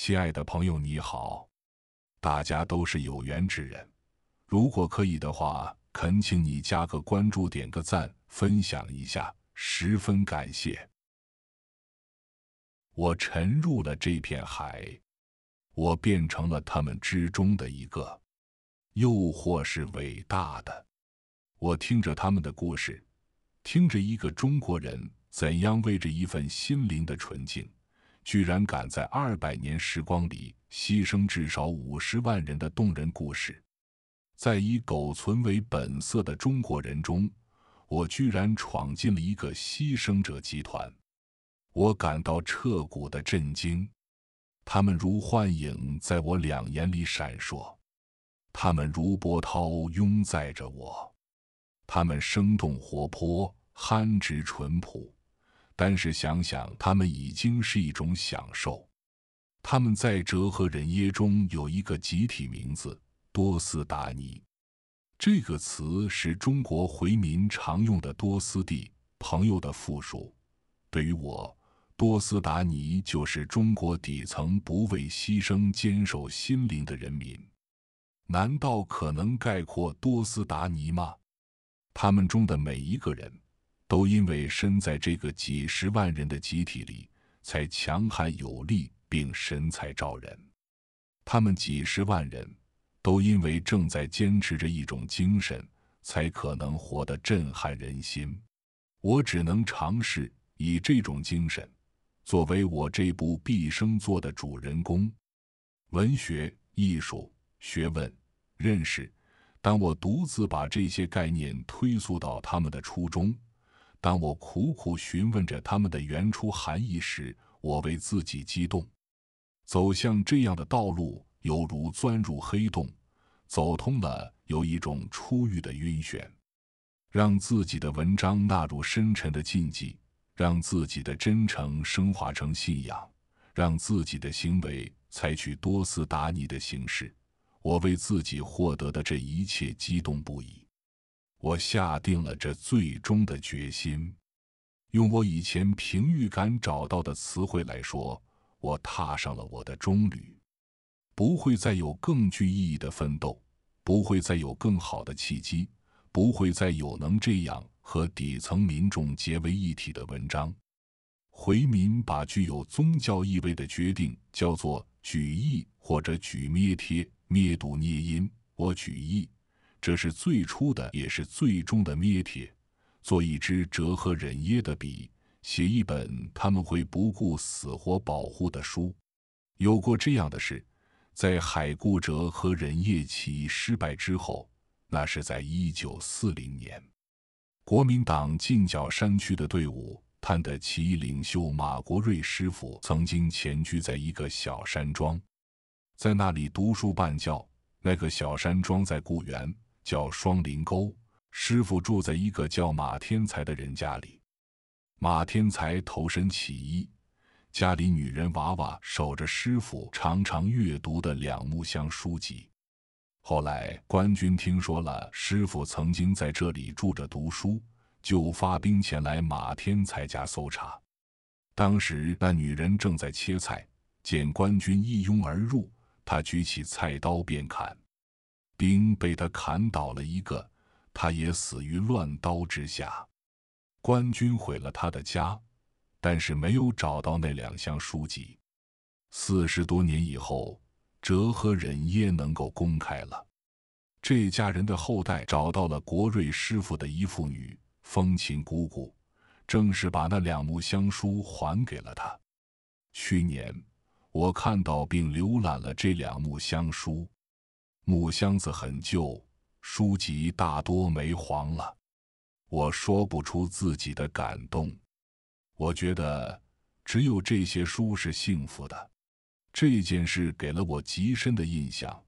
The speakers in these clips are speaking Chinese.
亲爱的朋友，你好！大家都是有缘之人，如果可以的话，恳请你加个关注，点个赞，分享一下，十分感谢。我沉入了这片海，我变成了他们之中的一个，又或是伟大的。我听着他们的故事，听着一个中国人怎样为着一份心灵的纯净。居然敢在二百年时光里牺牲至少五十万人的动人故事，在以苟存为本色的中国人中，我居然闯进了一个牺牲者集团，我感到彻骨的震惊。他们如幻影在我两眼里闪烁，他们如波涛拥载着我，他们生动活泼，憨直淳朴。但是想想，他们已经是一种享受。他们在哲合人耶中有一个集体名字——多斯达尼。这个词是中国回民常用的“多斯地”朋友的复数。对于我，多斯达尼就是中国底层不畏牺牲、坚守心灵的人民。难道可能概括多斯达尼吗？他们中的每一个人。都因为身在这个几十万人的集体里，才强悍有力，并神采照人。他们几十万人，都因为正在坚持着一种精神，才可能活得震撼人心。我只能尝试以这种精神，作为我这部毕生作的主人公。文学、艺术、学问、认识，当我独自把这些概念推溯到他们的初衷。当我苦苦询问着他们的原初含义时，我为自己激动。走向这样的道路，犹如钻入黑洞；走通了，有一种出狱的晕眩。让自己的文章纳入深沉的禁忌，让自己的真诚升华成信仰，让自己的行为采取多斯达尼的形式。我为自己获得的这一切激动不已。我下定了这最终的决心，用我以前凭预感找到的词汇来说，我踏上了我的中旅。不会再有更具意义的奋斗，不会再有更好的契机，不会再有能这样和底层民众结为一体的文章。回民把具有宗教意味的决定叫做举义或者举灭贴灭度灭因，我举义这是最初的，也是最终的蔑铁，做一支折合忍耶的笔，写一本他们会不顾死活保护的书。有过这样的事，在海固哲和忍耶起义失败之后，那是在一九四零年。国民党近剿山区的队伍，他的起义领袖马国瑞师傅曾经潜居在一个小山庄，在那里读书办教。那个小山庄在固原。叫双林沟，师傅住在一个叫马天才的人家里。马天才投身起义，家里女人娃娃守着师傅常常阅读的两木箱书籍。后来官军听说了师傅曾经在这里住着读书，就发兵前来马天才家搜查。当时那女人正在切菜，见官军一拥而入，她举起菜刀便砍。兵被他砍倒了一个，他也死于乱刀之下。官军毁了他的家，但是没有找到那两箱书籍。四十多年以后，哲和忍也能够公开了。这家人的后代找到了国瑞师傅的遗腹女风琴姑姑，正是把那两木箱书还给了他。去年，我看到并浏览了这两木箱书。木箱子很旧，书籍大多没黄了。我说不出自己的感动。我觉得只有这些书是幸福的。这件事给了我极深的印象，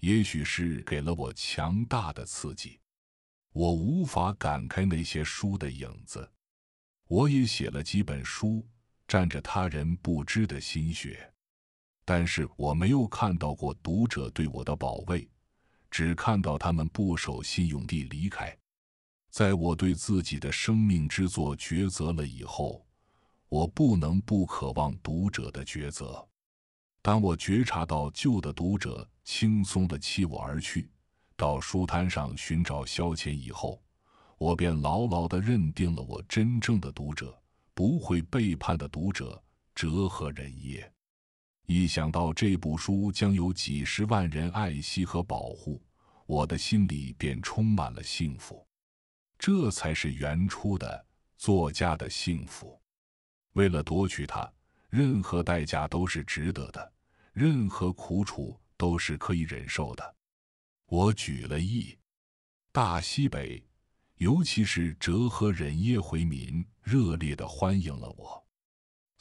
也许是给了我强大的刺激。我无法赶开那些书的影子。我也写了几本书，站着他人不知的心血。但是我没有看到过读者对我的保卫，只看到他们不守信用地离开。在我对自己的生命之作抉择了以后，我不能不渴望读者的抉择。当我觉察到旧的读者轻松的弃我而去，到书摊上寻找消遣以后，我便牢牢的认定了我真正的读者，不会背叛的读者，折合人也？一想到这部书将有几十万人爱惜和保护，我的心里便充满了幸福。这才是原初的作家的幸福。为了夺取它，任何代价都是值得的，任何苦楚都是可以忍受的。我举了义大西北，尤其是哲合忍耶回民，热烈的欢迎了我。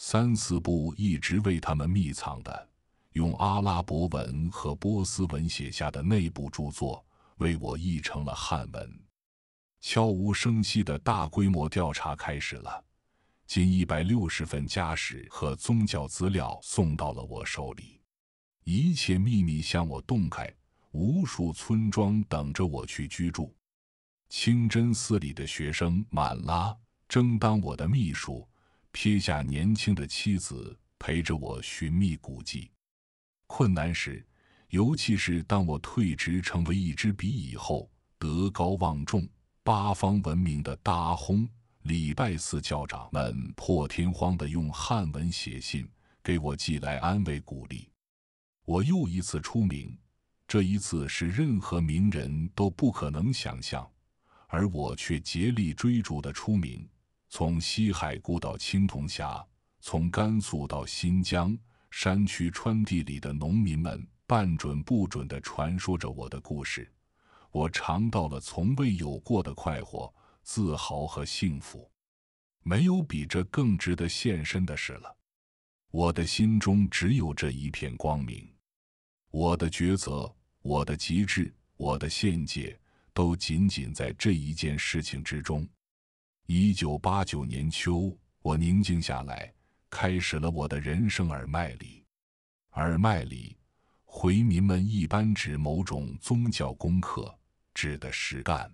三四部一直为他们密藏的，用阿拉伯文和波斯文写下的内部著作，为我译成了汉文。悄无声息的大规模调查开始了，近一百六十份家史和宗教资料送到了我手里，一切秘密向我洞开，无数村庄等着我去居住。清真寺里的学生满拉，正当我的秘书。撇下年轻的妻子，陪着我寻觅古迹。困难时，尤其是当我退职成为一支笔以后，德高望重、八方闻名的大轰礼拜寺教长们破天荒地用汉文写信给我，寄来安慰鼓励。我又一次出名，这一次是任何名人都不可能想象，而我却竭力追逐的出名。从西海固到青铜峡，从甘肃到新疆山区川地里的农民们，半准不准的传说着我的故事。我尝到了从未有过的快活、自豪和幸福。没有比这更值得献身的事了。我的心中只有这一片光明。我的抉择、我的极致、我的献界，都仅仅在这一件事情之中。一九八九年秋，我宁静下来，开始了我的人生耳麦里。耳麦里，回民们一般指某种宗教功课，指的实干。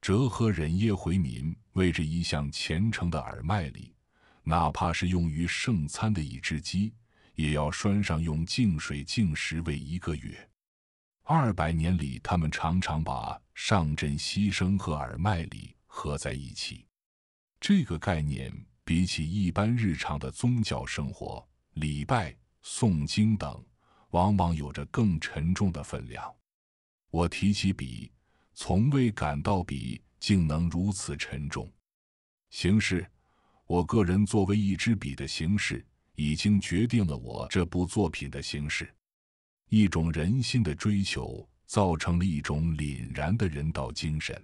折合忍耶回民为这一项虔诚的耳麦里，哪怕是用于圣餐的一只鸡，也要拴上用净水净食喂一个月。二百年里，他们常常把上阵牺牲和耳麦里。合在一起，这个概念比起一般日常的宗教生活、礼拜、诵经等，往往有着更沉重的分量。我提起笔，从未感到笔竟能如此沉重。形式，我个人作为一支笔的形式，已经决定了我这部作品的形式。一种人心的追求，造成了一种凛然的人道精神。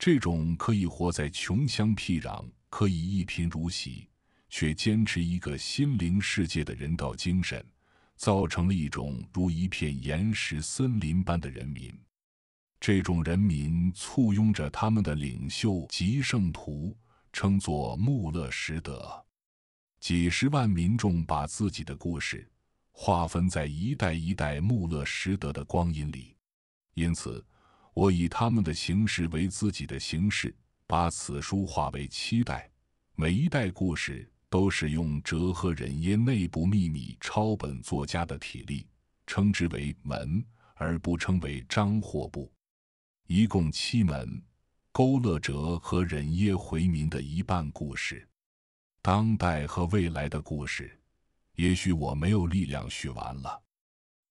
这种可以活在穷乡僻壤，可以一贫如洗，却坚持一个心灵世界的人道精神，造成了一种如一片岩石森林般的人民。这种人民簇拥着他们的领袖吉圣图，称作穆勒什德。几十万民众把自己的故事划分在一代一代穆勒什德的光阴里，因此。我以他们的形式为自己的形式，把此书化为七代，每一代故事都是用折和忍耶内部秘密抄本作家的体力，称之为门，而不称为章或部，一共七门，勾勒折和忍耶回民的一半故事，当代和未来的故事，也许我没有力量续完了，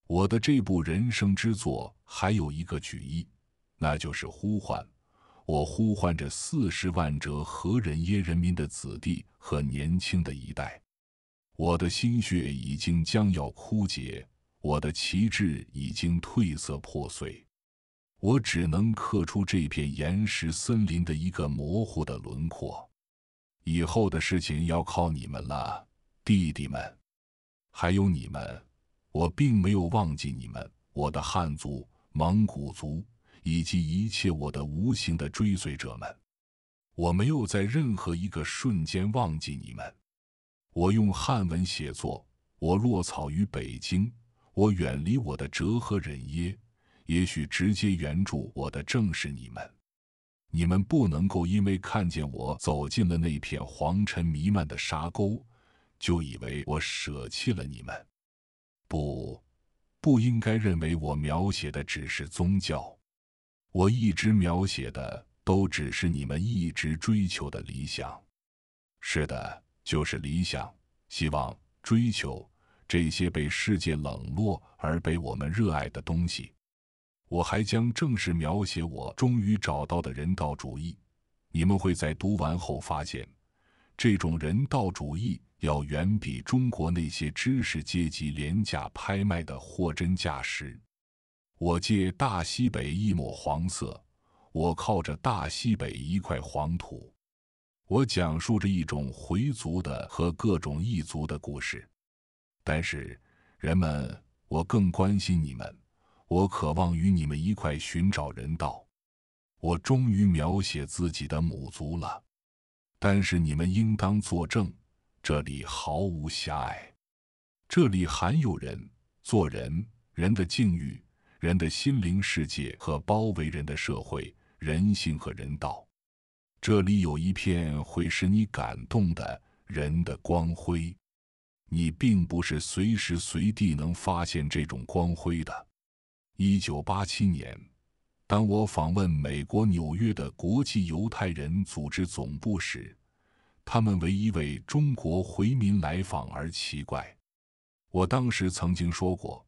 我的这部人生之作还有一个举意。那就是呼唤，我呼唤着四十万哲合人耶人民的子弟和年轻的一代。我的心血已经将要枯竭，我的旗帜已经褪色破碎，我只能刻出这片岩石森林的一个模糊的轮廓。以后的事情要靠你们了，弟弟们，还有你们，我并没有忘记你们，我的汉族、蒙古族。以及一切我的无形的追随者们，我没有在任何一个瞬间忘记你们。我用汉文写作，我落草于北京，我远离我的哲合忍耶。也许直接援助我的正是你们。你们不能够因为看见我走进了那片黄尘弥漫的沙沟，就以为我舍弃了你们。不，不应该认为我描写的只是宗教。我一直描写的都只是你们一直追求的理想，是的，就是理想、希望、追求这些被世界冷落而被我们热爱的东西。我还将正式描写我终于找到的人道主义。你们会在读完后发现，这种人道主义要远比中国那些知识阶级廉价拍卖的货真价实。我借大西北一抹黄色，我靠着大西北一块黄土，我讲述着一种回族的和各种异族的故事。但是，人们，我更关心你们，我渴望与你们一块寻找人道。我终于描写自己的母族了，但是你们应当作证，这里毫无狭隘，这里含有人做人人的境遇。人的心灵世界和包围人的社会、人性和人道，这里有一片会使你感动的人的光辉。你并不是随时随地能发现这种光辉的。一九八七年，当我访问美国纽约的国际犹太人组织总部时，他们为一位中国回民来访而奇怪。我当时曾经说过。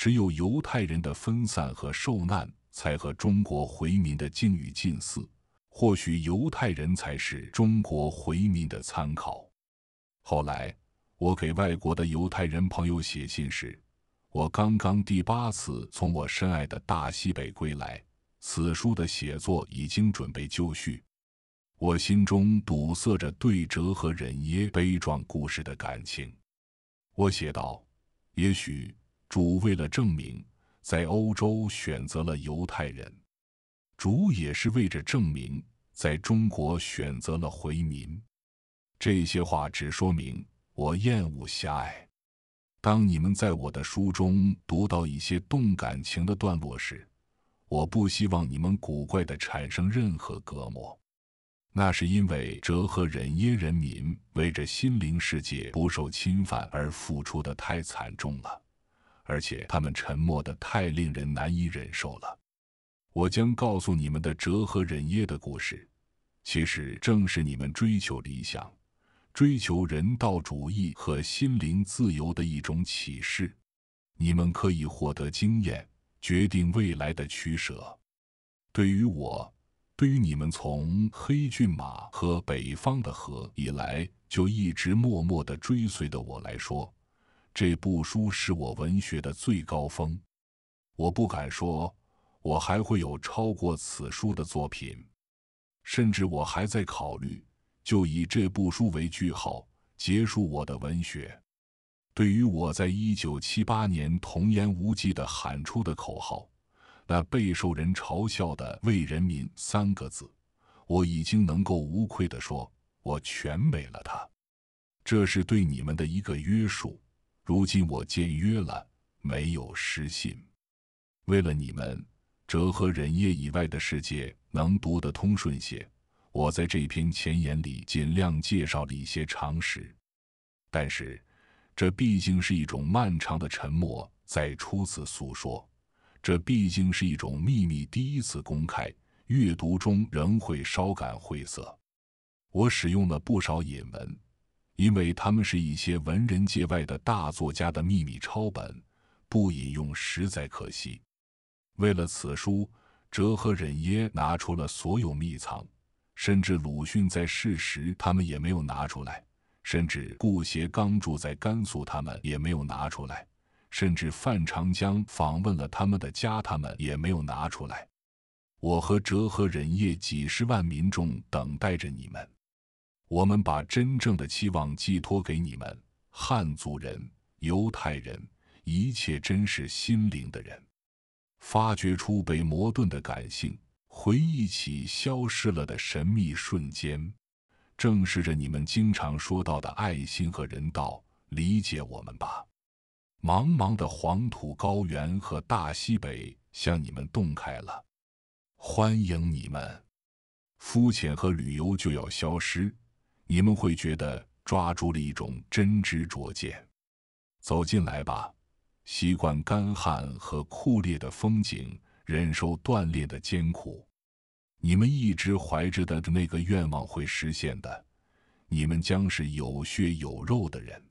只有犹太人的分散和受难，才和中国回民的境遇近似。或许犹太人才是中国回民的参考。后来，我给外国的犹太人朋友写信时，我刚刚第八次从我深爱的大西北归来。此书的写作已经准备就绪，我心中堵塞着对折和忍耶悲壮故事的感情。我写道：“也许。”主为了证明，在欧洲选择了犹太人；主也是为着证明，在中国选择了回民。这些话只说明我厌恶狭隘。当你们在我的书中读到一些动感情的段落时，我不希望你们古怪的产生任何隔膜。那是因为折合忍耶人民为着心灵世界不受侵犯而付出的太惨重了。而且他们沉默的太令人难以忍受了。我将告诉你们的折河忍耶的故事，其实正是你们追求理想、追求人道主义和心灵自由的一种启示。你们可以获得经验，决定未来的取舍。对于我，对于你们从黑骏马和北方的河以来就一直默默的追随的我来说，这部书是我文学的最高峰，我不敢说我还会有超过此书的作品，甚至我还在考虑就以这部书为句号结束我的文学。对于我在一九七八年童言无忌的喊出的口号，那备受人嘲笑的“为人民”三个字，我已经能够无愧地说，我全没了它。这是对你们的一个约束。如今我践约了，没有失信。为了你们，哲和人业以外的世界能读得通顺些，我在这篇前言里尽量介绍了一些常识。但是，这毕竟是一种漫长的沉默在初次诉说，这毕竟是一种秘密第一次公开，阅读中仍会稍感晦涩。我使用了不少引文。因为他们是一些文人界外的大作家的秘密抄本，不引用实在可惜。为了此书，哲和忍耶拿出了所有秘藏，甚至鲁迅在世时他们也没有拿出来，甚至顾颉刚住在甘肃他们也没有拿出来，甚至范长江访问了他们的家他们也没有拿出来。我和哲和忍耶几十万民众等待着你们。我们把真正的期望寄托给你们，汉族人、犹太人，一切真实心灵的人，发掘出被磨钝的感性，回忆起消失了的神秘瞬间，正视着你们经常说到的爱心和人道，理解我们吧。茫茫的黄土高原和大西北向你们洞开了，欢迎你们。肤浅和旅游就要消失。你们会觉得抓住了一种真知灼见，走进来吧。习惯干旱和酷烈的风景，忍受断裂的艰苦。你们一直怀着的那个愿望会实现的。你们将是有血有肉的人。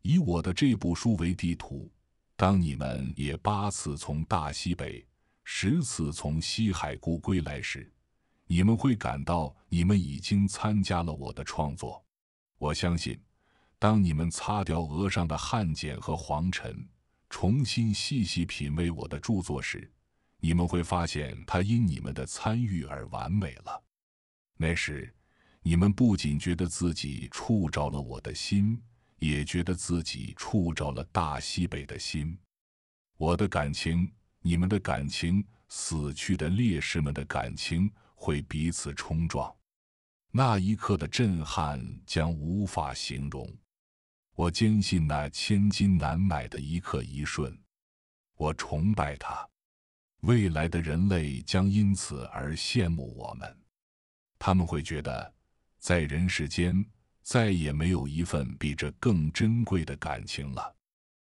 以我的这部书为地图，当你们也八次从大西北，十次从西海固归来时。你们会感到，你们已经参加了我的创作。我相信，当你们擦掉额上的汗碱和黄尘，重新细细品味我的著作时，你们会发现它因你们的参与而完美了。那时，你们不仅觉得自己触着了我的心，也觉得自己触着了大西北的心。我的感情，你们的感情，死去的烈士们的感情。会彼此冲撞，那一刻的震撼将无法形容。我坚信那千金难买的一刻一瞬，我崇拜它。未来的人类将因此而羡慕我们，他们会觉得，在人世间再也没有一份比这更珍贵的感情了。